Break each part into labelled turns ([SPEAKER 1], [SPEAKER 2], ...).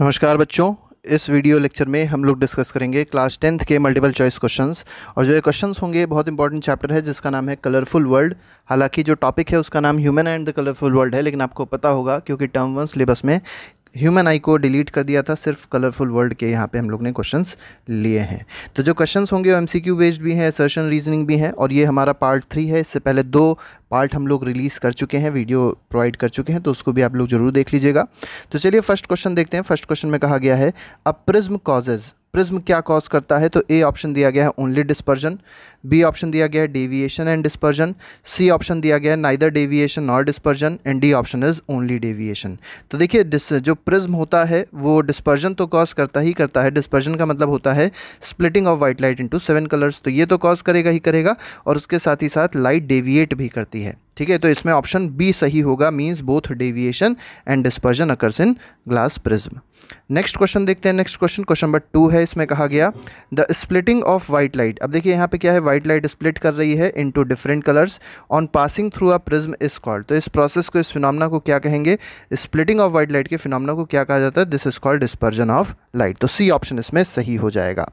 [SPEAKER 1] नमस्कार बच्चों इस वीडियो लेक्चर में हम लोग डिस्कस करेंगे क्लास टेंथ के मल्टीपल चॉइस क्वेश्चंस और जो ये क्वेश्चंस होंगे बहुत इंपॉर्टेंट चैप्टर है जिसका नाम है कलरफुल वर्ल्ड हालांकि जो टॉपिक है उसका नाम human and the colourful world है लेकिन आपको पता होगा क्योंकि टर्म वन सिलेबस में ह्यूमन आई को डिलीट कर दिया था सिर्फ कलरफुल वर्ल्ड के यहाँ पे हम लोग ने क्वेश्चंस लिए हैं तो जो क्वेश्चंस होंगे वो एमसीक्यू बेस्ड भी हैं सर्शन रीजनिंग भी हैं और ये हमारा पार्ट थ्री है इससे पहले दो पार्ट हम लोग रिलीज़ कर चुके हैं वीडियो प्रोवाइड कर चुके हैं तो उसको भी आप लोग ज़रूर देख लीजिएगा तो चलिए फर्स्ट क्वेश्चन देखते हैं फर्स्ट क्वेश्चन में कहा गया है अप्रिज्म कॉजेज़ प्रिज्म क्या कॉज करता है तो ए ऑप्शन दिया गया है ओनली डिस्पर्जन बी ऑप्शन दिया गया है deviation and dispersion C option दिया गया है neither deviation nor dispersion and D option is only deviation तो देखिए जो प्रिज्म होता है वो डिस्पर्जन तो कॉज करता ही करता है डिस्पर्जन का मतलब होता है splitting of white light into seven colours तो ये तो कॉज करेगा ही करेगा और उसके साथ ही साथ लाइट डेविएट भी करती है ठीक है तो इसमें ऑप्शन बी सही होगा means both deviation and dispersion occurs in glass prism next question देखते हैं next question question number two है इसमें कहा गया the splitting of white light अब देखिए यहाँ पे क्या है वाइट लाइट स्प्लिट कर रही है into different colours on passing through a prism is called तो इस प्रोसेस को इस फिनमना को क्या कहेंगे स्प्लिटिंग ऑफ वाइट लाइट के फिनोमना को क्या कहा जाता है this is called dispersion of light तो सी ऑप्शन इसमें सही हो जाएगा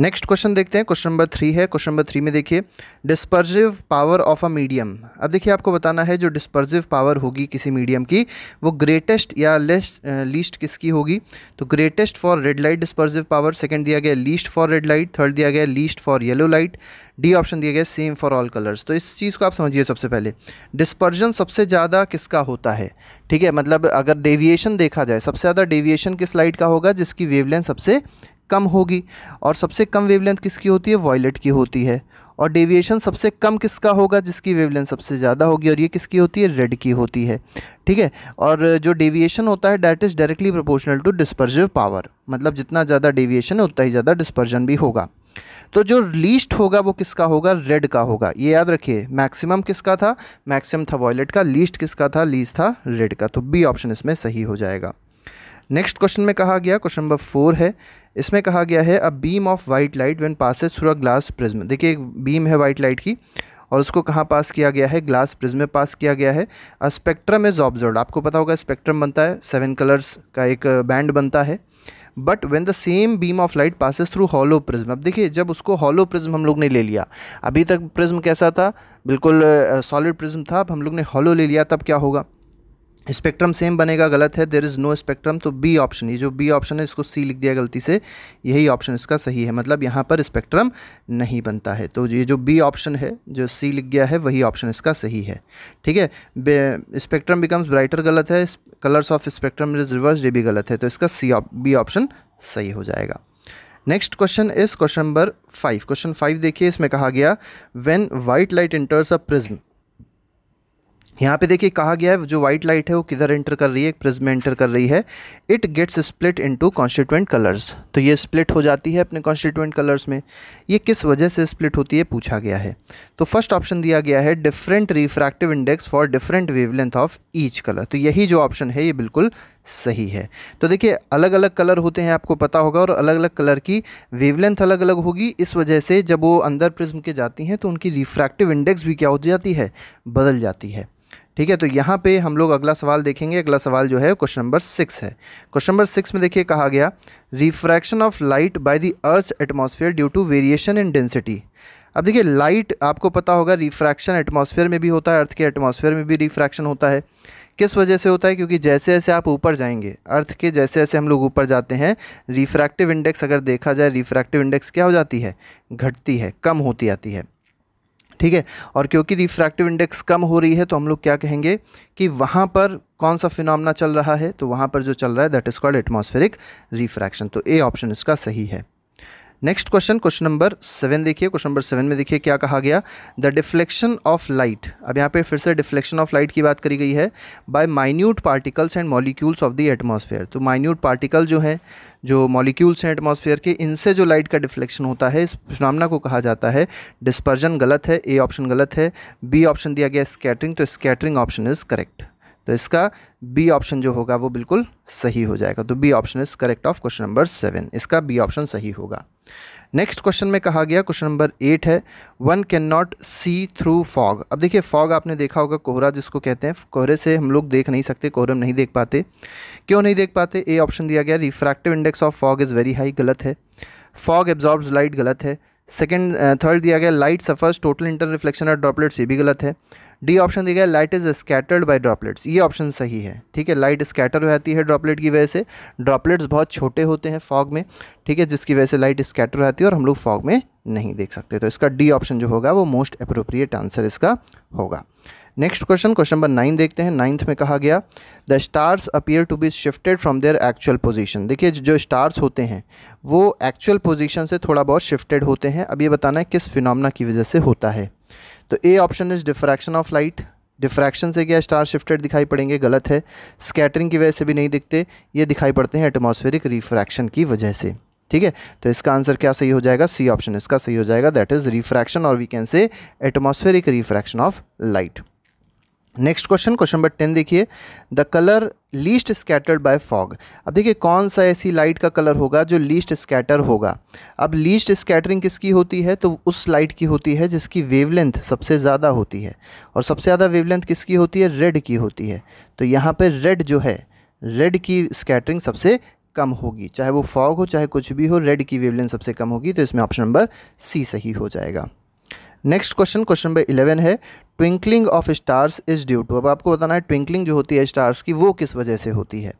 [SPEAKER 1] नेक्स्ट क्वेश्चन देखते हैं क्वेश्चन नंबर थ्री है क्वेश्चन नंबर थ्री में देखिए dispersive power of a medium अब देखिए आपको बताना है जो डिस्पर्जिव पावर होगी किसी मीडियम की वो ग्रेटेस्ट या लेस्ट लीस्ट किसकी होगी तो greatest for red light dispersive power second दिया गया least for red light third दिया गया least for yellow light D option दिया गया सेम फॉर ऑल कलर्स तो इस चीज़ को आप समझिए सबसे पहले डिस्पर्जन सबसे ज़्यादा किसका होता है ठीक है मतलब अगर डेविएशन देखा जाए सबसे ज़्यादा डेविएशन किस लाइट का होगा जिसकी वेवलेंथ सबसे कम होगी और सबसे कम वेवलेंथ किसकी होती है वॉयलेट की होती है और डेविएशन सबसे कम किसका होगा जिसकी वेवलेंथ सबसे ज़्यादा होगी और ये किसकी होती है रेड की होती है ठीक है और जो डेविएशन होता है that is directly proportional to dispersive power मतलब जितना ज़्यादा डेविएशन है उतना ही ज़्यादा डिस्पर्जन भी होगा तो जो लीस्ट होगा वो किसका होगा रेड का होगा ये याद रखिए मैक्सिमम किसका था मैक्सिमम था वॉयलेट का लीस्ट किसका था लीस्ट था रेड का तो बी ऑप्शन इसमें सही हो जाएगा नेक्स्ट क्वेश्चन में कहा गया क्वेश्चन नंबर फोर है इसमें कहा गया है a beam of white light when passes through a glass prism देखिए एक बीम है वाइट लाइट की और उसको कहाँ पास किया गया है ग्लास प्रिज्म में पास किया गया है अ स्पेक्ट्रम इज़ ऑब्जर्व आपको पता होगा स्पेक्ट्रम बनता है सेवन कलर्स का एक बैंड बनता है but when the same beam of light passes through hollow prism अब देखिए जब उसको हॉलो प्रिज्म हम लोग ने ले लिया अभी तक प्रिज्म कैसा था बिल्कुल सॉलिड uh, प्रिज्म था अब हम लोग ने हॉलो ले लिया तब क्या होगा स्पेक्ट्रम सेम बनेगा गलत है देर इज़ नो स्पेक्ट्रम तो बी ऑप्शन ये जो बी ऑप्शन है इसको सी लिख दिया गलती से यही ऑप्शन इसका सही है मतलब यहाँ पर स्पेक्ट्रम नहीं बनता है तो ये जो बी ऑप्शन है जो सी लिख गया है वही ऑप्शन इसका सही है ठीक है स्पेक्ट्रम बिकम्स ब्राइटर गलत है colours of spectrum is reverse ये भी गलत है तो इसका सी बी ऑप्शन सही हो जाएगा next question is question number five question five देखिए इसमें कहा गया when white light enters a prism यहाँ पे देखिए कहा गया है जो वाइट लाइट है वो किधर एंटर कर रही है एक प्रिज्म में एंटर कर रही है it gets split into constituent colours तो ये स्प्लिट हो जाती है अपने कॉन्स्टिट्यूएंट कलर्स में ये किस वजह से स्प्लिट होती है पूछा गया है तो फर्स्ट ऑप्शन दिया गया है different refractive index for different wavelength of each colour तो यही जो ऑप्शन है ये बिल्कुल सही है तो देखिए अलग अलग कलर होते हैं आपको पता होगा और अलग अलग कलर की वेवलेंथ अलग अलग होगी इस वजह से जब वो अंदर प्रिज्म के जाती हैं तो उनकी रिफ्रैक्टिव इंडेक्स भी क्या हो जाती है बदल जाती है ठीक है तो यहाँ पे हम लोग अगला सवाल देखेंगे अगला सवाल जो है क्वेश्चन नंबर सिक्स है क्वेश्चन नंबर सिक्स में देखिए कहा गया refraction of light by the earth atmosphere due to variation in density अब देखिए लाइट आपको पता होगा रिफ्रैक्शन एटमॉस्फेयर में भी होता है अर्थ के एटमॉस्फेयर में भी रिफ्रैक्शन होता है किस वजह से होता है क्योंकि जैसे जैसे आप ऊपर जाएंगे अर्थ के जैसे जैसे हम लोग ऊपर जाते हैं रिफ्रैक्टिव इंडेक्स अगर देखा जाए रिफ्रैक्टिव इंडेक्स क्या हो जाती है घटती है कम होती आती है ठीक है और क्योंकि रिफ्रैक्टिव इंडेक्स कम हो रही है तो हम लोग क्या कहेंगे कि वहाँ पर कौन सा फिनमना चल रहा है तो वहाँ पर जो चल रहा है that is called atmospheric refraction तो ए ऑप्शन इसका सही है next question question number seven देखिए क्वेश्चन नंबर सेवन में देखिए क्या कहा गया द डिफ्लेक्शन ऑफ लाइट अब यहाँ पे फिर से डिफ्लेक्शन ऑफ लाइट की बात करी गई है by minute particles and molecules of the atmosphere तो माइन्यूट पार्टिकल जो हैं जो मॉलिक्यूल्स हैं एटमॉस्फेयर के इनसे जो लाइट का डिफ्लेक्शन होता है इस नामना को कहा जाता है डिस्पर्जन गलत है ए ऑप्शन गलत है बी ऑप्शन दिया गया स्कैटरिंग तो स्कैटरिंग ऑप्शन इज़ करेक्ट तो इसका बी ऑप्शन जो होगा वो बिल्कुल सही हो जाएगा तो B option is correct of question number seven इसका बी ऑप्शन सही होगा नेक्स्ट क्वेश्चन में कहा गया क्वेश्चन नंबर एट है one can not see through fog अब देखिए फॉग आपने देखा होगा कोहरा जिसको कहते हैं कोहरे से हम लोग देख नहीं सकते कोहरे में नहीं देख पाते क्यों नहीं देख पाते ए ऑप्शन दिया गया refractive index of fog is very high गलत है फॉग एब्जॉर्ब्स लाइट गलत है सेकेंड थर्ड दिया गया light suffers total inter reflection और ड्रॉपलेट्स ये भी गलत है डी ऑप्शन दिया गया light is scattered by droplets ये ऑप्शन सही है ठीक है लाइट स्कैटर हो जाती है ड्रॉपलेट की वजह से ड्रॉपलेट्स बहुत छोटे होते हैं फॉग में ठीक है जिसकी वजह से लाइट स्कैटर रहती है और हम लोग फॉग में नहीं देख सकते तो इसका डी ऑप्शन जो होगा वो मोस्ट अप्रोप्रिएट आंसर इसका होगा next question question number nine देखते हैं नाइन्थ में कहा गया the stars appear to be shifted from their actual position देखिए जो स्टार्स होते हैं वो एक्चुअल पोजीशन से थोड़ा बहुत शिफ्टेड होते हैं अब ये बताना है किस फिनोमना की वजह से होता है तो A option is diffraction of light diffraction से क्या स्टार शिफ्टेड दिखाई पड़ेंगे गलत है स्कैटरिंग की वजह से भी नहीं दिखते ये दिखाई पड़ते हैं एटमॉस्फेरिक रिफ्रैक्शन की वजह से ठीक है तो इसका आंसर क्या सही हो जाएगा सी ऑप्शन इसका सही हो जाएगा दैट इज़ रिफ्रैक्शन और we can say atmospheric refraction of light next question question number ten देखिए the colour least scattered by fog अब देखिए कौन सा ऐसी लाइट का कलर होगा जो लीस्ट स्कैटर होगा अब लीस्ट स्कैटरिंग किसकी होती है तो उस लाइट की होती है जिसकी वेवलेंथ सबसे ज़्यादा होती है और सबसे ज़्यादा वेवलेंथ किसकी होती है रेड की होती है तो यहाँ पर रेड जो है रेड की स्कैटरिंग सबसे कम होगी चाहे वो फॉग हो चाहे कुछ भी हो रेड की वेवलेंथ सबसे कम होगी तो इसमें ऑप्शन नंबर सी सही हो जाएगा next question question number eleven है twinkling of stars is due to अब आपको बताना है ट्विंकलिंग जो होती है स्टार्स की वो किस वजह से होती है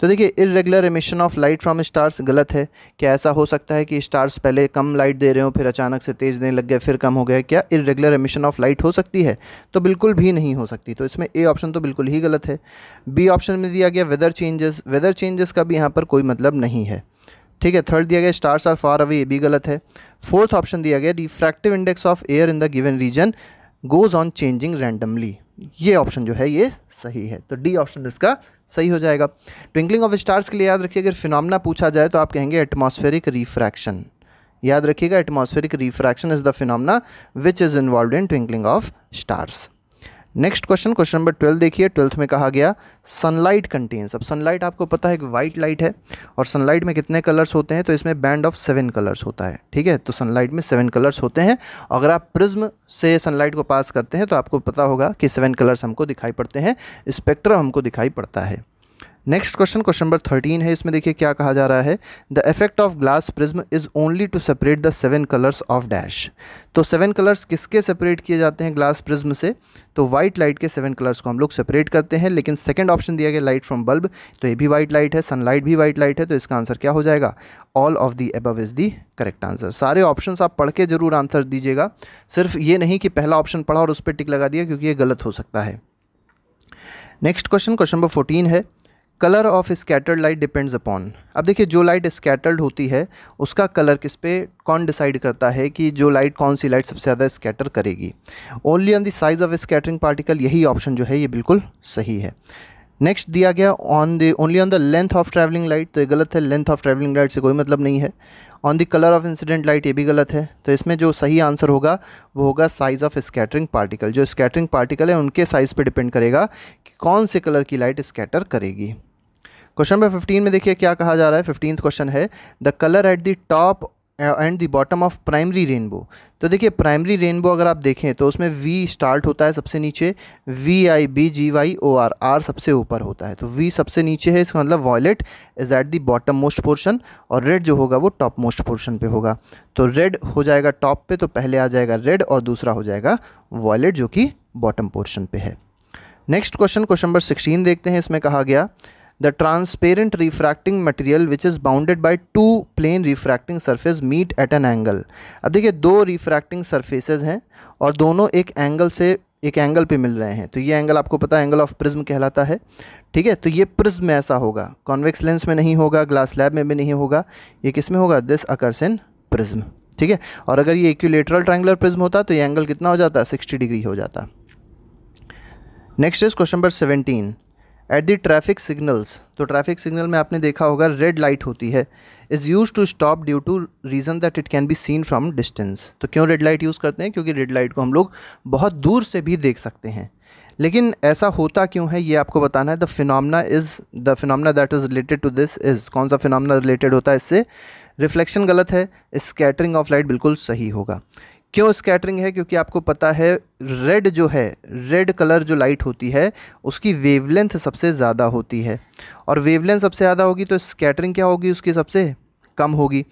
[SPEAKER 1] तो देखिए irregular emission of light from stars गलत है क्या ऐसा हो सकता है कि स्टार्स पहले कम लाइट दे रहे हो फिर अचानक से तेज़ देने लग गए फिर कम हो गया क्या इरेगुलर एमिशन ऑफ लाइट हो सकती है तो बिल्कुल भी नहीं हो सकती तो इसमें ए ऑप्शन तो बिल्कुल ही गलत है बी ऑप्शन में दिया गया वेदर चेंजेस वेदर चेंजेस का भी यहाँ पर कोई मतलब नहीं है ठीक है थर्ड दिया गया स्टार्स आर फार अवे ये भी गलत है फोर्थ ऑप्शन दिया गया refractive index of air in the given region goes on changing randomly ये ऑप्शन जो है ये सही है तो डी ऑप्शन इसका सही हो जाएगा ट्विंकलिंग ऑफ स्टार्स के लिए याद रखिए अगर फिनमना पूछा जाए तो आप कहेंगे एटमॉस्फेरिक रिफ्रैक्शन याद रखिएगा atmospheric refraction is the phenomena which is involve in twinkling of stars next question question number twelve देखिए ट्वेल्थ में कहा गया सनलाइट कंटेन्स अब सनलाइट आपको पता है कि वाइट लाइट है और सनलाइट में कितने कलर्स होते हैं तो इसमें बैंड ऑफ सेवन कलर्स होता है ठीक है तो सनलाइट में सेवन कलर्स होते हैं अगर आप प्रिज्म से सनलाइट को पास करते हैं तो आपको पता होगा कि सेवन कलर्स हमको दिखाई पड़ते हैं स्पेक्ट्रम हमको दिखाई पड़ता है next question question number thirteen है इसमें देखिए क्या कहा जा रहा है the effect of glass prism is only to separate the seven colours of dash तो सेवन कलर्स किसके सेपरेट किए जाते हैं ग्लास प्रिज्म से तो व्हाइट लाइट के सेवन कलर्स को हम लोग सेपरेट करते हैं लेकिन सेकंड ऑप्शन दिया गया लाइट फ्रॉम बल्ब तो ये भी व्हाइट लाइट है सनलाइट भी व्हाइट लाइट है तो इसका आंसर क्या हो जाएगा all of the above is the correct answer सारे ऑप्शन आप पढ़ के जरूर आंसर दीजिएगा सिर्फ ये नहीं कि पहला ऑप्शन पढ़ा और उस पर टिक लगा दिया क्योंकि ये गलत हो सकता है next question question number fourteen है colour of scattered light depends upon अब देखिए जो लाइट स्कैटर्ड होती है उसका कलर किस पे कौन डिसाइड करता है कि जो लाइट कौन सी लाइट सबसे ज़्यादा स्कैटर करेगी only on the size of scattering particle यही ऑप्शन जो है ये बिल्कुल सही है नेक्स्ट दिया गया on the only on the length of travelling light तो ये गलत है लेंथ ऑफ ट्रैवलिंग लाइट से कोई मतलब नहीं है on the colour of incident light ये भी गलत है तो इसमें जो सही आंसर होगा वो होगा साइज़ ऑफ स्कैटरिंग पार्टिकल जो स्कैटरिंग पार्टिकल है उनके साइज़ पे डिपेंड करेगा कि कौन से कलर की लाइट स्कैटर करेगी क्वेश्चन नंबर फिफ्टीन में देखिए क्या कहा जा रहा है फिफ्टीन क्वेश्चन है the colour at the top and the bottom of primary rainbow तो देखिए प्राइमरी रेनबो अगर आप देखें तो उसमें वी स्टार्ट होता है सबसे नीचे V I B G Y O R R सबसे ऊपर होता है तो वी सबसे नीचे है इसका मतलब violet is at the bottom most portion और रेड जो होगा वो टॉप मोस्ट पोर्शन पे होगा तो रेड हो जाएगा टॉप पे तो पहले आ जाएगा रेड और दूसरा हो जाएगा वॉयलेट जो कि बॉटम पोर्शन पे है next question question number sixteen देखते हैं इसमें कहा गया the transparent refracting material which is bounded by two plane refracting surface meet at an angle अब देखिए दो रिफ्रैक्टिंग surfaces हैं और दोनों एक एंगल से एक एंगल पे मिल रहे हैं तो ये एंगल आपको पता है एंगल ऑफ प्रिज्म कहलाता है ठीक है तो ये प्रिज्म में ऐसा होगा कॉन्वेक्स लेंस में नहीं होगा ग्लास लैब में भी नहीं होगा ये किस में होगा दिस अकर्स इन प्रिज्म ठीक है और अगर ये इक्यूलेटरल ट्रायंगुलर प्रिज्म होता तो ये एंगल कितना हो जाता है सिक्सटी डिग्री हो जाता next is question number seventeen at the traffic signals तो ट्रैफिक सिग्नल में आपने देखा होगा रेड लाइट होती है is use to stop due to reason that it can be seen from distance तो क्यों रेड लाइट यूज़ करते हैं क्योंकि रेड लाइट को हम लोग बहुत दूर से भी देख सकते हैं लेकिन ऐसा होता क्यों है ये आपको बताना है the phenomena is the phenomena that is related to this is कौन सा फिनमना रिलेटेड होता है इससे रिफ्लेक्शन गलत है स्कैटरिंग ऑफ लाइट बिल्कुल सही होगा क्यों स्कैटरिंग है क्योंकि आपको पता है रेड जो है रेड कलर जो लाइट होती है उसकी वेवलेंथ सबसे ज़्यादा होती है और वेवलेंथ सबसे ज़्यादा होगी तो स्कैटरिंग क्या होगी उसकी सबसे कम होगी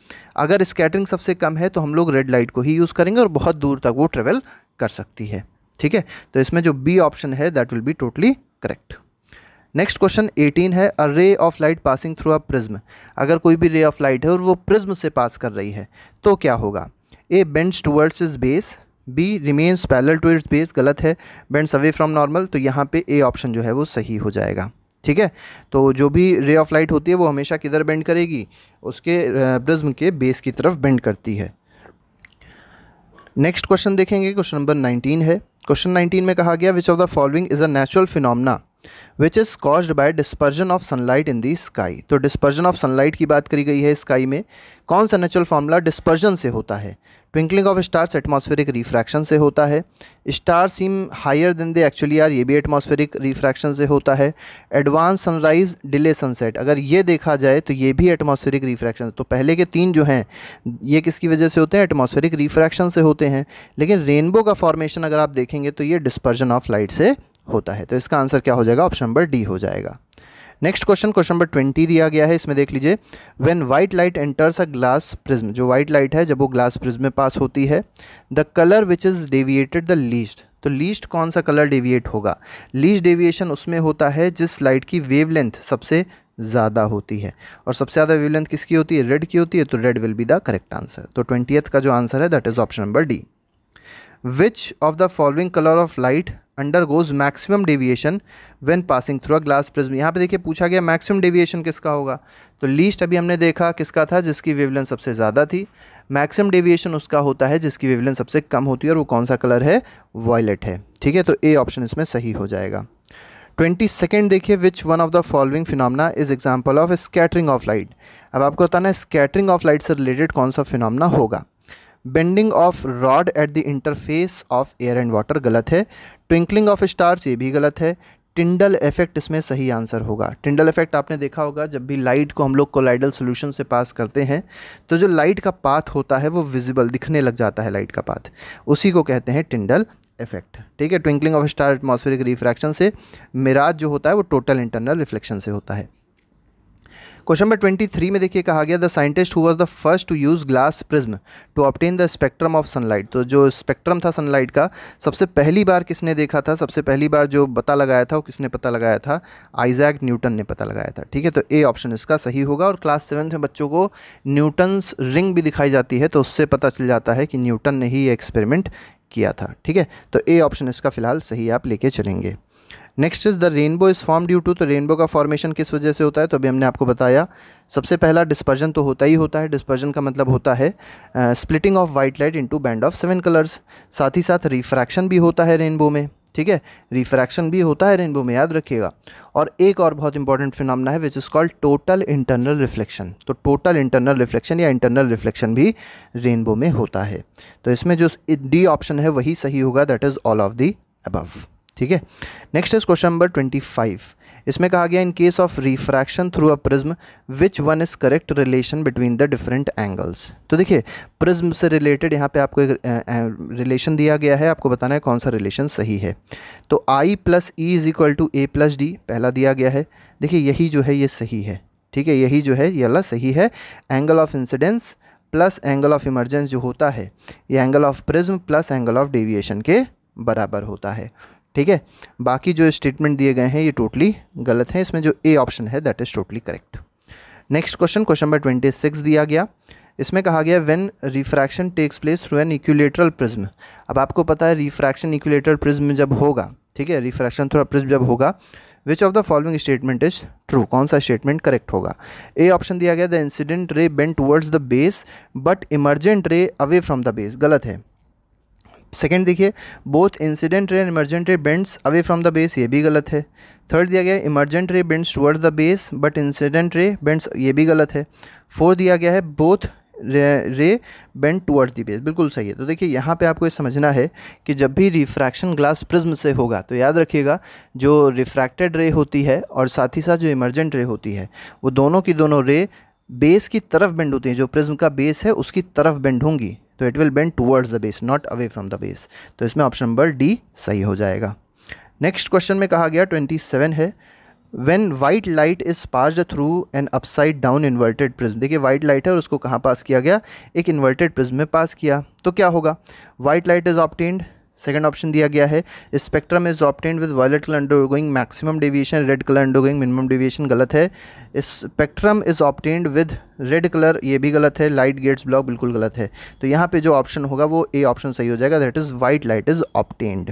[SPEAKER 1] अगर स्कैटरिंग सबसे कम है तो हम लोग रेड लाइट को ही यूज़ करेंगे और बहुत दूर तक वो ट्रेवल कर सकती है ठीक है तो इसमें जो बी ऑप्शन है that will be totally correct next question 18 है a ray of light passing through a prism अगर कोई भी रे ऑफ लाइट है और वो प्रिज्म से पास कर रही है तो क्या होगा A bends towards is base B remains parallel to its base गलत है बेंड्स अवे फ्रॉम नॉर्मल तो यहाँ पे ए ऑप्शन जो है वो सही हो जाएगा ठीक है तो जो भी रे ऑफ लाइट होती है वो हमेशा किधर बेंड करेगी उसके ब्रज़्म के बेस की तरफ बेंड करती है नेक्स्ट क्वेश्चन देखेंगे क्वेश्चन नंबर नाइनटीन है क्वेश्चन नाइनटीन में कहा गया which of the following is a natural phenomena which is caused by dispersion of sunlight in the sky तो डिस्पर्जन ऑफ सनलाइट की बात करी गई है स्काई में कौन सा नेचुरल फार्मूला डिस्पर्जन से होता है twinkling of stars atmospheric refraction से होता है star seem higher than they actually are ये भी एटमॉस्फेरिक रिफ्रैक्शन से होता है एडवांस सनराइज डिले सनसेट अगर ये देखा जाए तो ये भी एटमॉस्फेरिक रिफ्रैक्शन तो पहले के तीन जो हैं ये किसकी वजह से होते हैं एटमॉस्फेरिक रिफ्रैक्शन से होते हैं लेकिन रेनबो का फॉर्मेशन अगर आप देखेंगे तो ये डिस्पर्जन ऑफ लाइट से होता है तो इसका आंसर क्या हो जाएगा ऑप्शन नंबर डी हो जाएगा next question question number twenty दिया गया है इसमें देख लीजिए when white light enters a glass prism जो व्हाइट लाइट है जब वो ग्लास प्रिज्म में पास होती है the colour which is deviated the least तो लीस्ट कौन सा कलर डेविएट होगा लीस्ट डेविएशन उसमें होता है जिस लाइट की वेव सबसे ज़्यादा होती है और सबसे ज़्यादा वेव किसकी होती है रेड की होती है तो red will be the correct answer तो ट्वेंटी का जो आंसर है that is option number D which of the following colour of light goes maximum deviation when passing through a glass prism यहाँ पे देखिए पूछा गया मैक्सिमम डेविएशन किसका होगा तो लीस्ट अभी हमने देखा किसका था जिसकी वेवलेंस सबसे ज़्यादा थी मैक्सिमम डेविएशन उसका होता है जिसकी वेवलेंस सबसे कम होती है और वो कौन सा कलर है वॉयलेट है ठीक है तो ए ऑप्शन इसमें सही हो जाएगा ट्वेंटी सेकेंड देखिए which one of the following phenomena is example of scattering of light अब आपको बताना है स्कैटरिंग ऑफ लाइट से रिलेटेड कौन सा फिनमना होगा bending of rod at the interface of air and water गलत है ट्विंकलिंग ऑफ स्टार्स ये भी गलत है टिंडल इफेक्ट इसमें सही आंसर होगा टिंडल इफेक्ट आपने देखा होगा जब भी लाइट को हम लोग कोलाइडल सोल्यूशन से पास करते हैं तो जो लाइट का पाथ होता है वो विजिबल दिखने लग जाता है लाइट का पाथ उसी को कहते हैं टिंडल इफेक्ट ठीक है twinkling of star atmospheric refraction से मिराज जो होता है वो टोटल इंटरनल रिफ्लेक्शन से होता है क्वेश्चन नंबर ट्वेंटी थ्री में देखिए कहा गया the scientist who was the first to use glass prism to obtain the spectrum of sunlight तो जो स्पेक्ट्रम था सनलाइट का सबसे पहली बार किसने देखा था सबसे पहली बार जो पता लगाया था वो किसने पता लगाया था आइजैक न्यूटन ने पता लगाया था ठीक है तो ए ऑप्शन इसका सही होगा और क्लास सेवन्थ में बच्चों को न्यूटन्स रिंग भी दिखाई जाती है तो उससे पता चल जाता है कि न्यूटन ने ही ये एक्सपेरिमेंट किया था ठीक है तो ए ऑप्शन इसका फ़िलहाल सही आप लेके चलेंगे next is the rainbow is form due to तो रेनबो का फॉर्मेशन किस वजह से होता है तो अभी हमने आपको बताया सबसे पहला डिस्पर्जन तो होता ही होता है डिस्पर्जन का मतलब होता है splitting of white light into band of seven colours साथ ही साथ रिफ्रैक्शन भी होता है रेनबो में ठीक है रिफ्रैक्शन भी होता है रेनबो में याद रखिएगा और एक और बहुत इंपॉर्टेंट फिनमना है which is called total internal reflection तो टोटल इंटरनल रिफ्लेक्शन या इंटरनल रिफ्लेक्शन भी रेनबो में होता है तो इसमें जो डी ऑप्शन है वही सही होगा that is all of the above ठीक है next is question number twenty five इसमें कहा गया in case of refraction through a prism which one is correct relation between the different angles तो देखिए प्रिज्म से रिलेटेड यहाँ पे आपको एक रिलेशन दिया गया है आपको बताना है कौन सा रिलेशन सही है तो I plus E is equal to A plus D पहला दिया गया है देखिए यही जो है ये सही है ठीक है यही जो है ये अला सही है angle of incidence plus angle of emergence जो होता है ये angle of prism plus angle of deviation के बराबर होता है ठीक है बाकी जो स्टेटमेंट दिए गए हैं ये टोटली गलत है इसमें जो ए ऑप्शन है that is totally correct next question question number twenty six दिया गया इसमें कहा गया when refraction takes place through an equilateral prism अब आपको पता है रिफ्रैक्शन इक्यूलेटर प्रिज्म जब होगा ठीक है रिफ्रैक्शन थ्रू प्रिज्म जब होगा which of the following statement is true कौन सा स्टेटमेंट करेक्ट होगा ए ऑप्शन दिया गया the incident ray bent towards the base but emergent ray away from the base गलत है सेकेंड देखिए both incident ray and emergent ray bends away from the base ये भी गलत है थर्ड दिया गया है emergent ray bends toward the base but incident ray bends ये भी गलत है फोर्थ दिया गया है बोथ रे बेंड टूवर्ड्स द बेस बिल्कुल सही है तो देखिए यहाँ पे आपको ये समझना है कि जब भी रिफ्रैक्शन ग्लास प्रिज्म से होगा तो याद रखिएगा जो रिफ्रैक्टेड रे होती है और साथ ही साथ जो इमरजेंट रे होती है वो दोनों की दोनों रे बेस की तरफ बेंड होती है जो प्रिज्म का बेस है उसकी तरफ बेंड होंगी तो it will bend towards the base not away from the base तो इसमें ऑप्शन नंबर डी सही हो जाएगा नेक्स्ट क्वेश्चन में कहा गया ट्वेंटी सेवन है when white light is passed through an upside down inverted prism देखिए वाइट लाइट है और उसको कहाँ पास किया गया एक इन्वर्टेड प्रिज्म में पास किया तो क्या होगा white light is obtained second option दिया गया है spectrum is obtained with violet colour undergoing maximum deviation red colour undergoing minimum deviation गलत है spectrum is obtained with red colour ये भी गलत है लाइट गेट्स ब्लॉक बिल्कुल गलत है तो यहाँ पे जो ऑप्शन होगा वो ए ऑप्शन सही हो जाएगा that is white light is obtained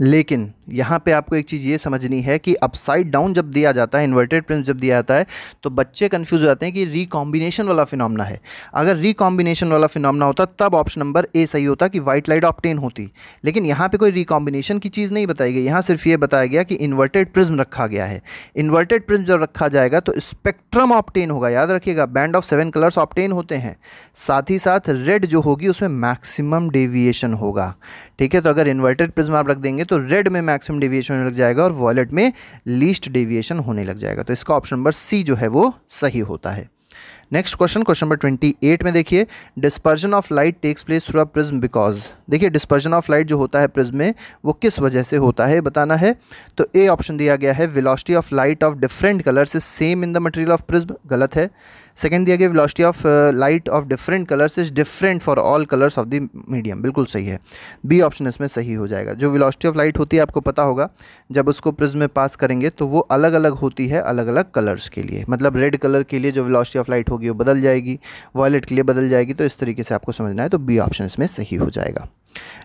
[SPEAKER 1] लेकिन यहाँ पे आपको एक चीज़ ये समझनी है कि अपसाइड डाउन जब दिया जाता है इन्वर्टेड प्रिंस जब दिया जाता है तो बच्चे कन्फ्यूज हो जाते हैं कि रिकॉम्बिनेशन वाला फिनोमना है अगर रिकॉम्बिनेशन वाला फिनमना होता तब ऑप्शन नंबर ए सही होता कि वाइट लाइट ऑप्टेन होती लेकिन यहाँ पे कोई रिकॉम्बिनेशन की चीज़ नहीं बताई गई यहाँ सिर्फ ये बताया गया कि इन्वर्टेड प्रिज्म रखा गया है इन्वर्टेड प्रिज्म जब रखा जाएगा तो स्पेक्ट्रम ऑप्टेन होगा याद रखिएगा band of seven colours obtain होते हैं साथ ही साथ रेड जो होगी उसमें मैक्सिमम डेविएशन होगा ठीक है तो अगर इन्वर्टेड प्रिज्म आप रख देंगे करेंगे तो रेड में मैक्सिमम डेविएशन होने लग जाएगा और वॉलेट में लीस्ट डेविएशन होने लग जाएगा तो इसका ऑप्शन नंबर सी जो है वो सही होता है next question question number twenty eight में देखिए dispersion of light takes place through a prism because देखिए डिस्पर्जन ऑफ लाइट जो होता है प्रिज्म में वो किस वजह से होता है बताना है तो ए ऑप्शन दिया गया है velocity of light of different colour is same in the material of prism गलत है सेकंड दिया गया velocity of light of different colours is different for all colours of the medium बिल्कुल सही है बी ऑप्शन इसमें सही हो जाएगा जो विलॉसिटी ऑफ लाइट होती है आपको पता होगा जब उसको प्रिज्म में पास करेंगे तो वो अलग अलग होती है अलग अलग कलर्स के लिए मतलब रेड कलर के लिए जो विलॉसिटी ऑफ लाइट होगी होगी वो बदल जाएगी वॉलेट के लिए बदल जाएगी तो इस तरीके से आपको समझना है तो बी ऑप्शन इसमें सही हो जाएगा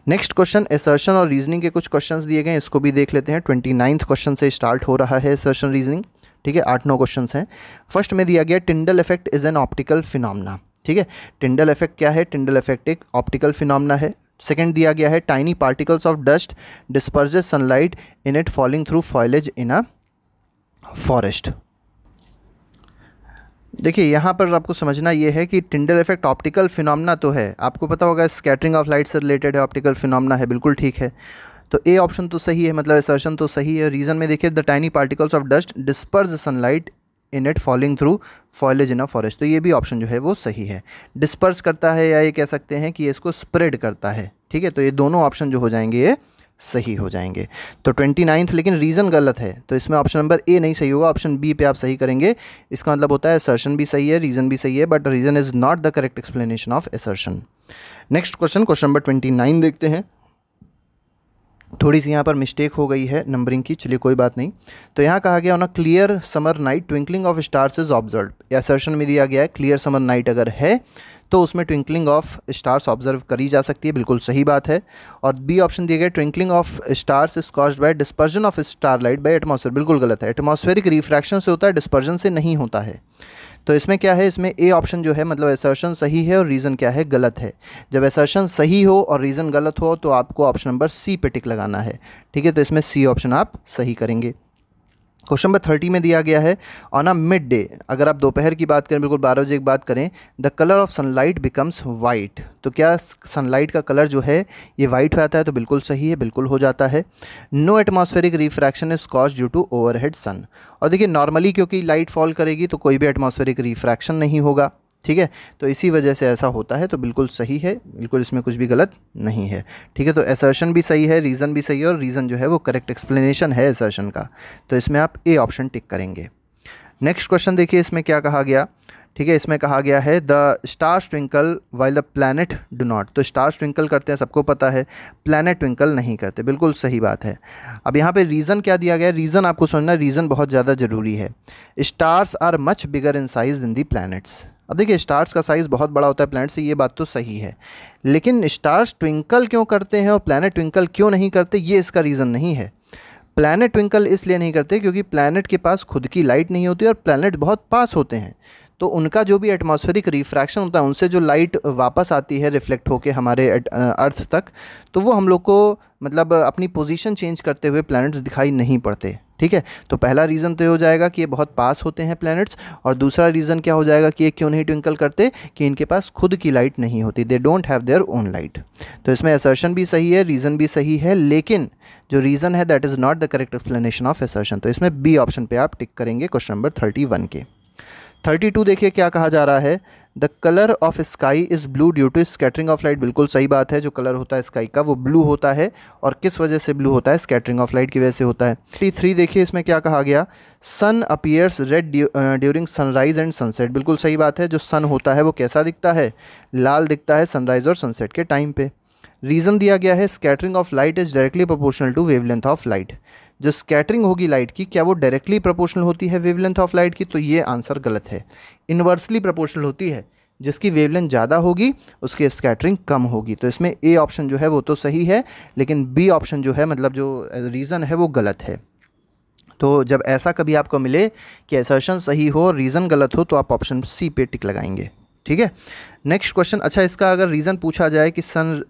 [SPEAKER 1] नेक्स्ट क्वेश्चन एसर्शन और रीजनिंग के कुछ क्वेश्चन दिए गए इसको भी देख लेते हैं ट्वेंटी नाइन्थ क्वेश्चन से स्टार्ट हो रहा है एसर्शन रीजनिंग ठीक है आठ नौ क्वेश्चन हैं फर्स्ट में दिया गया Tyndall effect is an optical phenomena ठीक है टिंडल इफेक्ट क्या है टिंडल इफेक्ट एक ऑप्टिकल फिनमना है सेकेंड दिया गया है tiny particles of dust disperses sunlight in it falling through foliage in a forest देखिए यहाँ पर आपको समझना ये है कि टिंडल इफेक्ट ऑप्टिकल फिनोमना तो है आपको पता होगा स्कैटरिंग ऑफ लाइट से रिलेटेड है ऑप्टिकल फिनोमना है बिल्कुल ठीक है तो ए ऑप्शन तो सही है मतलब एसर्शन तो सही है रीज़न में देखिए the tiny particles of dust disperse sunlight in it falling through foliage in a forest तो ये भी ऑप्शन जो है वो सही है डिस्पर्स करता है या ये कह सकते हैं कि ये इसको स्प्रेड करता है ठीक है तो ये दोनों ऑप्शन जो हो जाएंगे ये सही हो जाएंगे तो ट्वेंटी नाइन्थ लेकिन रीज़न गलत है तो इसमें ऑप्शन नंबर ए नहीं सही होगा ऑप्शन बी पे आप सही करेंगे इसका मतलब होता है असर्शन भी सही है रीज़न भी सही है but reason is not the correct explanation of assertion next question question number twenty nine देखते हैं थोड़ी सी यहाँ पर मिस्टेक हो गई है नंबरिंग की चलिए कोई बात नहीं तो यहाँ कहा गया on a clear summer night twinkling of stars is observe assertion में दिया गया है क्लियर समर नाइट अगर है तो उसमें ट्विंकलिंग ऑफ स्टार्स ऑब्जर्व करी जा सकती है बिल्कुल सही बात है और बी ऑप्शन दिया गया twinkling of stars is caused by dispersion of starlight by atmosphere बिल्कुल गलत है एटमॉस्फेरिक रिफ्रैक्शन से होता है डिस्पर्जन से नहीं होता है तो इसमें क्या है इसमें ए ऑप्शन जो है मतलब एसर्शन सही है और रीज़न क्या है गलत है जब एसर्शन सही हो और रीज़न गलत हो तो आपको ऑप्शन नंबर सी पे टिक लगाना है ठीक है तो इसमें सी ऑप्शन आप सही करेंगे क्वेश्चन नंबर थर्टी में दिया गया है ऑन अ मिड डे अगर आप दोपहर की बात करें बिल्कुल बारह बजे की बात करें the colour of sunlight becomes white तो क्या सनलाइट का कलर जो है ये वाइट हो जाता है तो बिल्कुल सही है बिल्कुल हो जाता है no atmospheric refraction is cause due to overhead sun और देखिए नॉर्मली क्योंकि लाइट फॉल करेगी तो कोई भी एटमॉस्फेरिक रिफ्रैक्शन नहीं होगा ठीक है तो इसी वजह से ऐसा होता है तो बिल्कुल सही है बिल्कुल इसमें कुछ भी गलत नहीं है ठीक है तो एसर्शन भी सही है रीज़न भी सही है और रीज़न जो है वो करेक्ट एक्सप्लेनेशन है एसर्शन का तो इसमें आप ए ऑप्शन टिक करेंगे नेक्स्ट क्वेश्चन देखिए इसमें क्या कहा गया ठीक है इसमें कहा गया है the star twinkle while the planet do not तो स्टार ट्विंकल करते हैं सबको पता है प्लानट ट्विंकल नहीं करते बिल्कुल सही बात है अब यहाँ पे रीज़न क्या दिया गया रीज़न आपको समझना रीज़न बहुत ज़्यादा ज़रूरी है stars are much bigger in size in the planets अब देखिए स्टार्स का साइज़ बहुत बड़ा होता है प्लैनेट से ये बात तो सही है लेकिन स्टार्स ट्विंकल क्यों करते हैं और प्लानट ट्विंकल क्यों नहीं करते ये इसका रीज़न नहीं है प्लानट ट्विंकल इसलिए नहीं करते क्योंकि प्लानट के पास खुद की लाइट नहीं होती और प्लानट बहुत पास होते हैं तो उनका जो भी एटमॉस्फेरिक रिफ्रैक्शन होता है उनसे जो लाइट वापस आती है रिफ्लेक्ट होके हमारे अर्थ तक तो वो हम लोग को मतलब अपनी पोजीशन चेंज करते हुए प्लैनेट्स दिखाई नहीं पड़ते ठीक है तो पहला रीज़न तो हो जाएगा कि ये बहुत पास होते हैं प्लैनेट्स और दूसरा रीज़न क्या हो जाएगा कि ये क्यों नहीं ट्विंकल करते कि इनके पास खुद की लाइट नहीं होती they don't have their own light तो इसमें असर्शन भी सही है रीज़न भी सही है लेकिन जो रीज़न है that is not the correct explanation of assertion तो इसमें बी ऑप्शन पर आप टिक करेंगे क्वेश्चन नंबर थर्टी के थर्टी टू देखिए क्या कहा जा रहा है the colour of sky is blue due to scattering of light बिल्कुल सही बात है जो कलर होता है स्काई का वो ब्लू होता है और किस वजह से ब्लू होता है स्कैटरिंग ऑफ लाइट की वजह से होता है टी थ्री देखिए इसमें क्या कहा गया sun appears red during sunrise and sunset बिल्कुल सही बात है जो सन होता है वो कैसा दिखता है लाल दिखता है सनराइज और सनसेट के टाइम पे रीज़न दिया गया है scattering of light is directly proportional to wavelength of light जो स्कैटरिंग होगी लाइट की क्या वो डायरेक्टली प्रोपोर्शनल होती है वेवलेंथ ऑफ लाइट की तो ये आंसर गलत है इन्वर्सली प्रोपोर्शनल होती है जिसकी वेवलेंथ ज़्यादा होगी उसकी स्कैटरिंग कम होगी तो इसमें ए ऑप्शन जो है वो तो सही है लेकिन बी ऑप्शन जो है मतलब जो रीज़न है वो गलत है तो जब ऐसा कभी आपको मिले कि एसर्शन सही हो रीज़न गलत हो तो आप ऑप्शन सी पे टिक लगाएंगे ठीक है नेक्स्ट क्वेश्चन अच्छा इसका अगर रीज़न पूछा जाए कि सन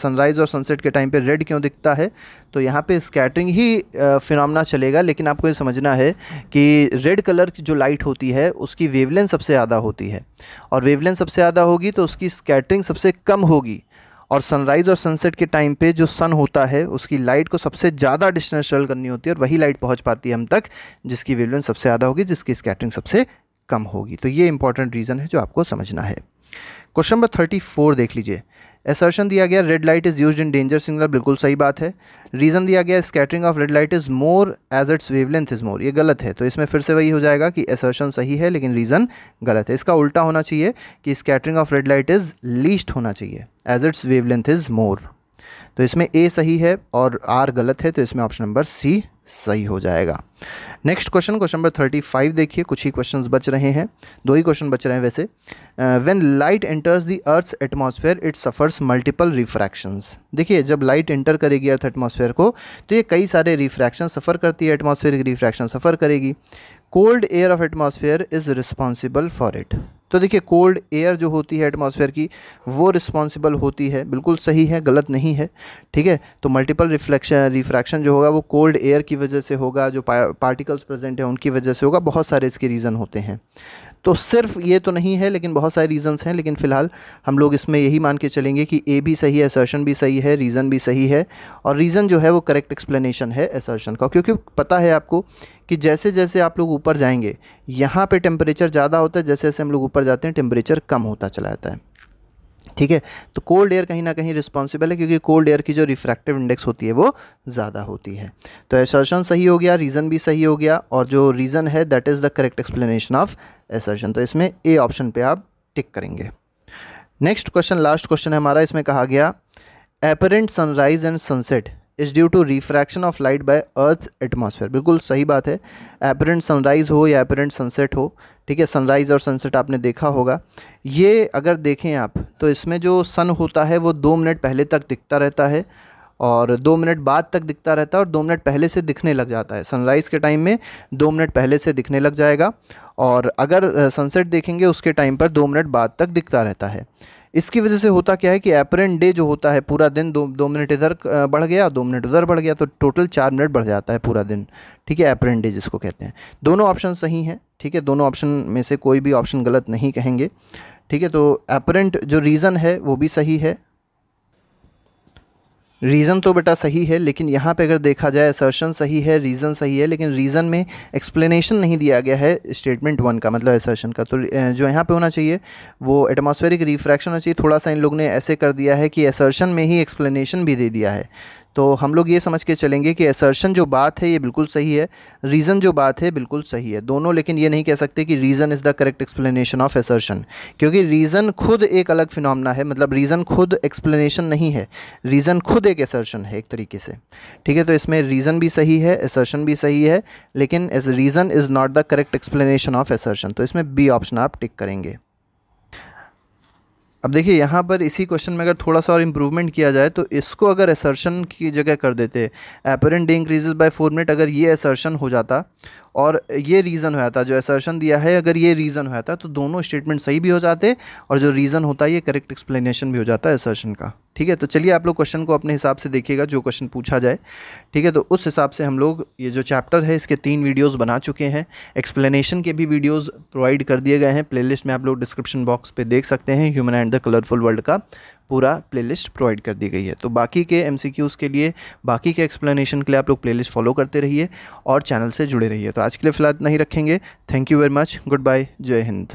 [SPEAKER 1] सनराइज़ uh, और सनसेट के टाइम पे रेड क्यों दिखता है तो यहाँ पे स्कैटरिंग ही फिनमना uh, चलेगा लेकिन आपको ये समझना है कि रेड कलर की जो लाइट होती है उसकी वेवलेंथ सबसे ज़्यादा होती है और वेवलेंथ सबसे ज़्यादा होगी तो उसकी स्कैटरिंग सबसे कम होगी और सनराइज़ और सनसेट के टाइम पे जो सन होता है उसकी लाइट को सबसे ज़्यादा डिस्टेंस ट्रेवल करनी होती है और वही लाइट पहुंच पाती है हम तक जिसकी वेवलेंथ सबसे ज़्यादा होगी जिसकी स्कैटरिंग सबसे कम होगी तो ये इंपॉर्टेंट रीज़न है जो आपको समझना है क्वेश्चन नंबर थर्टी फोर देख लीजिए एसर्शन दिया गया red light is use in danger signal बिल्कुल सही बात है रीज़न दिया गया scattering of red light is more as its wavelength is more ये गलत है तो इसमें फिर से वही हो जाएगा कि एसर्शन सही है लेकिन रीज़न गलत है इसका उल्टा होना चाहिए कि scattering of red light is least होना चाहिए as its wavelength is more तो इसमें ए सही है और आर गलत है तो इसमें ऑप्शन नंबर सी सही हो जाएगा next question question number thirty five देखिए कुछ ही क्वेश्चन बच रहे हैं दो ही क्वेश्चन बच रहे हैं वैसे when light enters the earth atmosphere it suffers multiple refractions देखिए जब लाइट एंटर करेगी अर्थ एटमोसफेयर को तो ये कई सारे रिफ्रैक्शन सफ़र करती है एटमोसफेयर की रिफ्रैक्शन सफ़र करेगी cold air of atmosphere is responsible for it तो देखिए कोल्ड एयर जो होती है एटमॉस्फेयर की वो रिस्पॉन्सिबल होती है बिल्कुल सही है गलत नहीं है ठीक है तो मल्टीपल रिफ्लेक्शन रिफ्रैक्शन जो होगा वो कोल्ड एयर की वजह से होगा जो पा, पार्टिकल्स प्रेजेंट हैं उनकी वजह से होगा बहुत सारे इसके रीज़न होते हैं तो सिर्फ ये तो नहीं है लेकिन बहुत सारे रीज़न्स हैं लेकिन फ़िलहाल हम लोग इसमें यही मान के चलेंगे कि ए भी सही है एसर्शन भी सही है रीज़न भी सही है और रीज़न जो है वो करेक्ट एक्सप्लेनेशन है एसर्शन का क्योंकि पता है आपको कि जैसे जैसे आप लोग ऊपर जाएंगे यहाँ पर टेम्परेचर ज़्यादा होता है जैसे जैसे हम लोग ऊपर जाते हैं टेम्परेचर कम होता चला जाता है ठीक है तो कोल्ड एयर कहीं ना कहीं रिस्पॉन्सिबल है क्योंकि कोल्ड एयर की जो रिफ्रैक्टिव इंडेक्स होती है वो ज़्यादा होती है तो एसर्शन सही हो गया रीज़न भी सही हो गया और जो रीज़न है that is the correct explanation of assertion तो इसमें ए ऑप्शन पे आप टिक करेंगे नेक्स्ट क्वेश्चन लास्ट क्वेश्चन है हमारा इसमें कहा गया apparent sunrise and sunset is due to refraction of light by earth atmosphere बिल्कुल सही बात है एपरेंट सनराइज़ हो या एपरेंट सनसेट हो ठीक है सनराइज़ और सनसेट आपने देखा होगा ये अगर देखें आप तो इसमें जो सन होता है वो दो मिनट पहले तक दिखता रहता है और दो मिनट बाद तक दिखता रहता है और दो मिनट पहले से दिखने लग जाता है सनराइज़ के टाइम में दो मिनट पहले से दिखने लग जाएगा और अगर सनसेट देखेंगे उसके टाइम पर दो मिनट बाद तक दिखता रहता है इसकी वजह से होता क्या है कि एपरेंट डे जो होता है पूरा दिन दो दो मिनट इधर बढ़ गया दो मिनट उधर बढ़ गया तो टोटल चार मिनट बढ़ जाता है पूरा दिन ठीक है एपरेंट डे जिसको कहते हैं दोनों ऑप्शन सही हैं ठीक है दोनों ऑप्शन में से कोई भी ऑप्शन गलत नहीं कहेंगे ठीक है तो एपरेंट जो रीज़न है वो भी सही है रीज़न तो बेटा सही है लेकिन यहाँ पे अगर देखा जाए असर्शन सही है रीज़न सही है लेकिन रीज़न में एक्सप्लेनेशन नहीं दिया गया है स्टेटमेंट वन का मतलब असर्शन का तो जो यहाँ पे होना चाहिए वो एटमॉस्फेरिक रिफ्रैक्शन होना चाहिए थोड़ा सा इन लोग ने ऐसे कर दिया है कि असर्शन में ही एक्सप्लेनेशन भी दे दिया है तो हम लोग ये समझ के चलेंगे कि एसर्शन जो बात है ये बिल्कुल सही है रीज़न जो बात है बिल्कुल सही है दोनों लेकिन ये नहीं कह सकते कि reason is the correct explanation of assertion क्योंकि रीज़न खुद एक अलग फिनमना है मतलब रीज़न खुद एक्सप्लेनेशन नहीं है रीज़न खुद एक एसर्शन है एक तरीके से ठीक है तो इसमें रीज़न भी सही है एसर्शन भी सही है लेकिन as reason is not the correct explanation of assertion तो इसमें बी ऑप्शन आप टिक करेंगे अब देखिए यहाँ पर इसी क्वेश्चन में अगर थोड़ा सा और इम्प्रूवमेंट किया जाए तो इसको अगर एसर्शन की जगह कर देते apparent day increases by four minute अगर ये एसर्शन हो जाता और ये रीज़न हो जाता जो असर्शन दिया है अगर ये रीज़न हो जाता तो दोनों स्टेटमेंट सही भी हो जाते और जो रीज़न होता है ये करेक्ट एक्सप्लेनेशन भी हो जाता है एसर्शन का ठीक है तो चलिए आप लोग क्वेश्चन को अपने हिसाब से देखिएगा जो क्वेश्चन पूछा जाए ठीक है तो उस हिसाब से हम लोग ये जो चैप्टर है इसके तीन वीडियोस बना चुके हैं एक्सप्लेनेशन के भी वीडियोस प्रोवाइड कर दिए गए हैं प्लेलिस्ट में आप लोग डिस्क्रिप्शन बॉक्स पे देख सकते हैं human and the colourful world का पूरा प्लेलिस्ट प्रोवाइड कर दी गई है तो बाकी के एम के लिए बाकी के एक्सप्लेनेशन के लिए आप लोग प्लेलिस्ट फॉलो करते रहिए और चैनल से जुड़े रहिए तो आज के लिए फिलहाल नहीं रखेंगे thank you very much goodbye जय हिंद